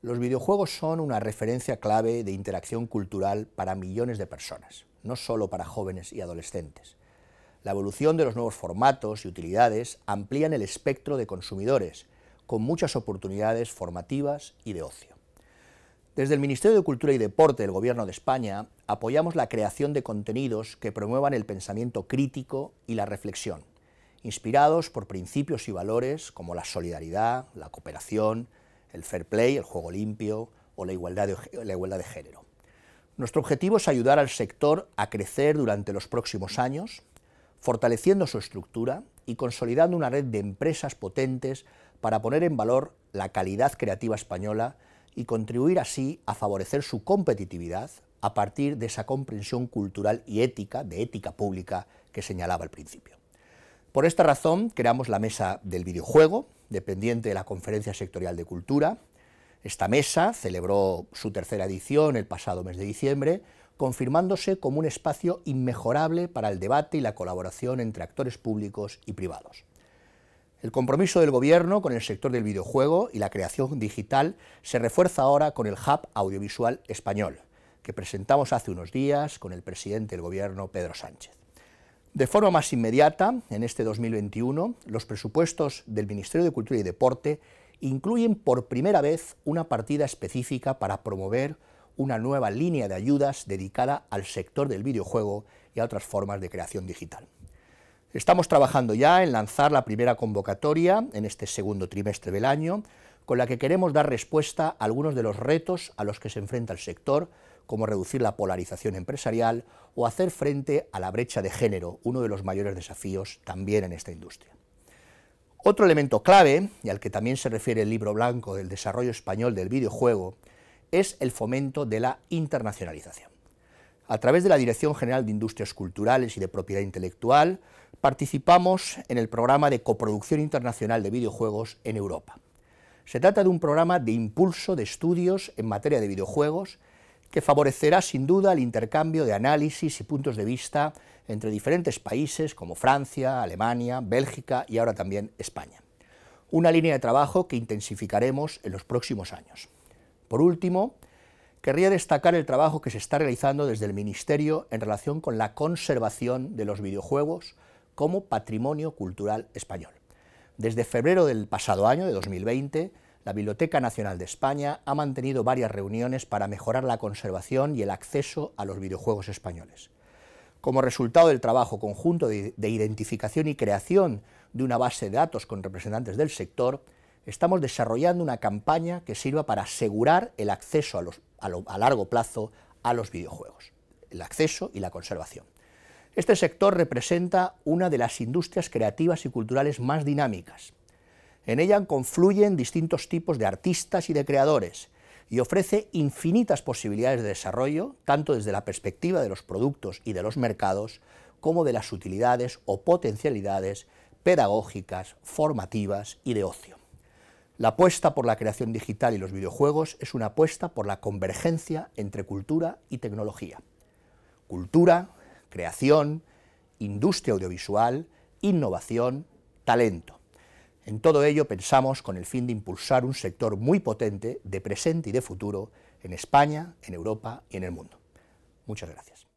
Los videojuegos son una referencia clave de interacción cultural para millones de personas, no solo para jóvenes y adolescentes. La evolución de los nuevos formatos y utilidades amplían el espectro de consumidores, con muchas oportunidades formativas y de ocio. Desde el Ministerio de Cultura y Deporte del Gobierno de España apoyamos la creación de contenidos que promuevan el pensamiento crítico y la reflexión, inspirados por principios y valores como la solidaridad, la cooperación, el fair play, el juego limpio o la igualdad de, género. Nuestro objetivo es ayudar al sector a crecer durante los próximos años, fortaleciendo su estructura y consolidando una red de empresas potentes para poner en valor la calidad creativa española y contribuir así a favorecer su competitividad a partir de esa comprensión cultural y ética, de ética pública, que señalaba al principio. Por esta razón creamos la mesa del videojuego, dependiente de la Conferencia Sectorial de Cultura. Esta mesa celebró su tercera edición el pasado mes de diciembre, confirmándose como un espacio inmejorable para el debate y la colaboración entre actores públicos y privados. El compromiso del Gobierno con el sector del videojuego y la creación digital se refuerza ahora con el Hub Audiovisual Español, que presentamos hace unos días con el presidente del Gobierno, Pedro Sánchez. De forma más inmediata, en este 2021, los presupuestos del Ministerio de Cultura y Deporte incluyen por primera vez una partida específica para promover una nueva línea de ayudas dedicada al sector del videojuego y a otras formas de creación digital. Estamos trabajando ya en lanzar la primera convocatoria en este segundo trimestre del año, con la que queremos dar respuesta a algunos de los retos a los que se enfrenta el sector, como reducir la polarización empresarial o hacer frente a la brecha de género, uno de los mayores desafíos también en esta industria. Otro elemento clave, y al que también se refiere el libro blanco del desarrollo español del videojuego, es el fomento de la internacionalización. A través de la Dirección General de Industrias Culturales y de Propiedad Intelectual, participamos en el programa de coproducción internacional de videojuegos en Europa. Se trata de un programa de impulso de estudios en materia de videojuegos que favorecerá sin duda el intercambio de análisis y puntos de vista entre diferentes países como Francia, Alemania, Bélgica y ahora también España. Una línea de trabajo que intensificaremos en los próximos años. Por último, querría destacar el trabajo que se está realizando desde el Ministerio en relación con la conservación de los videojuegos como patrimonio cultural español. Desde febrero del pasado año, de 2020, la Biblioteca Nacional de España ha mantenido varias reuniones para mejorar la conservación y el acceso a los videojuegos españoles. Como resultado del trabajo conjunto de, identificación y creación de una base de datos con representantes del sector, estamos desarrollando una campaña que sirva para asegurar el acceso a largo plazo a los videojuegos, el acceso y la conservación. Este sector representa una de las industrias creativas y culturales más dinámicas en ella confluyen distintos tipos de artistas y de creadores y ofrece infinitas posibilidades de desarrollo, tanto desde la perspectiva de los productos y de los mercados, como de las utilidades o potencialidades pedagógicas, formativas y de ocio. La apuesta por la creación digital y los videojuegos es una apuesta por la convergencia entre cultura y tecnología. Cultura, creación, industria audiovisual, innovación, talento. En todo ello pensamos con el fin de impulsar un sector muy potente de presente y de futuro en España, en Europa y en el mundo. Muchas gracias.